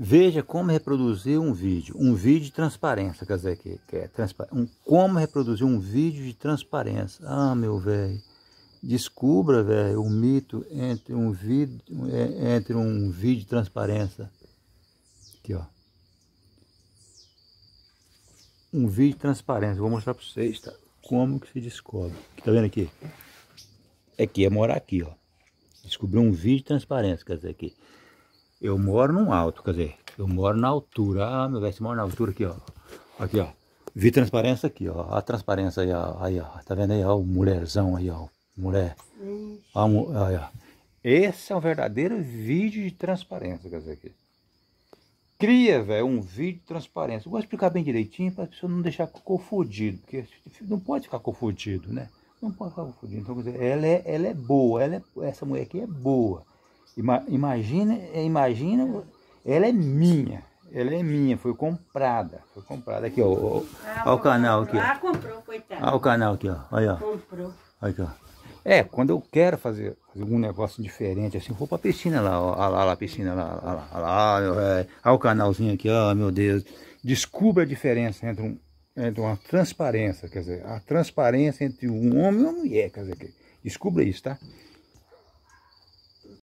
Veja como reproduzir um vídeo, um vídeo de transparência, quer dizer, que, que é um, como reproduzir um vídeo de transparência. Ah, meu velho, descubra, velho, o mito entre um vídeo, é, entre um vídeo de transparência. Aqui, ó. Um vídeo de transparência, vou mostrar para vocês, tá? Como que se descobre. Tá vendo aqui? É Aqui, é morar aqui, ó. Descobrir um vídeo de transparência, quer dizer, aqui. Eu moro num alto, quer dizer, eu moro na altura. Ah, meu velho, você mora na altura aqui, ó. Aqui, ó. Vi transparência aqui, ó. A transparência aí, ó. Aí, ó. Tá vendo aí, ó? O mulherzão aí, ó. Mulher. Ó, aí, ó. Esse é um verdadeiro vídeo de transparência, quer dizer, aqui. Cria, velho, um vídeo de transparência. Eu gosto de explicar bem direitinho para a pessoa não deixar confundido, porque não pode ficar confundido, né? Não pode ficar confundido. Então, quer dizer, ela é, ela é boa, ela é, essa mulher aqui é boa imagina, imagina, ela é minha. Ela é minha, foi comprada. Foi comprada aqui, ó. ó ah, o canal aqui. Ah, comprou, coitado. Olha o canal aqui, ó. Ah, olha, ó. Comprou. Aqui, ó. É, quando eu quero fazer, algum negócio diferente, assim, vou pra piscina lá, ó. Olha lá, lá, piscina lá, olha lá, olha lá, meu velho. É, olha o canalzinho aqui, ó, meu Deus. Descubra a diferença entre, um, entre uma transparência, quer dizer, a transparência entre um homem e uma mulher, quer dizer, descubra isso, tá?